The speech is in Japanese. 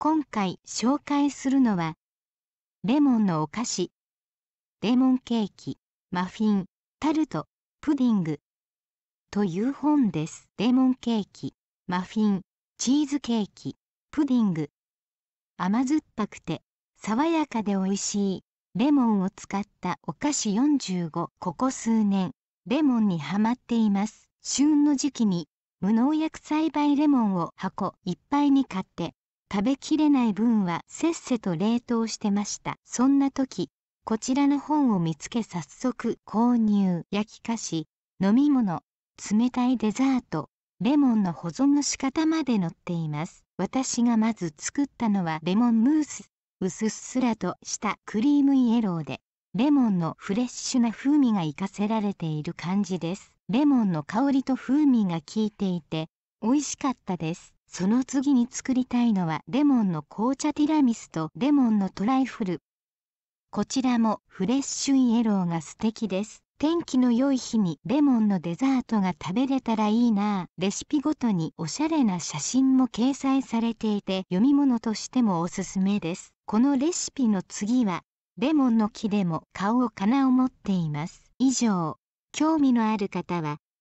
今回紹介するのはレモンのお菓子レモンケーキマフィンタルトプディングという本ですレモンケーキマフィンチーズケーキプディング甘酸っぱくて爽やかで美味しいレモンを使ったお菓子45ここ数年レモンにはまっています旬の時期に無農薬栽培レモンを箱いっぱいに買って食べきれない分はせっせと冷凍してましたそんな時こちらの本を見つけ早速購入焼き菓子飲み物冷たいデザートレモンの保存の仕方まで載っています私がまず作ったのはレモンムース薄っすらとしたクリームイエローでレモンのフレッシュな風味が活かせられている感じですレモンの香りと風味が効いていて美味しかったですその次に作りたいのはレモンの紅茶ティラミスとレモンのトライフル。こちらもフレッシュイエローが素敵です。天気の良い日にレモンのデザートが食べれたらいいなレシピごとにおしゃれな写真も掲載されていて読み物としてもおすすめです。このレシピの次はレモンの木でも顔をかなを持っています。以上、興味のある方は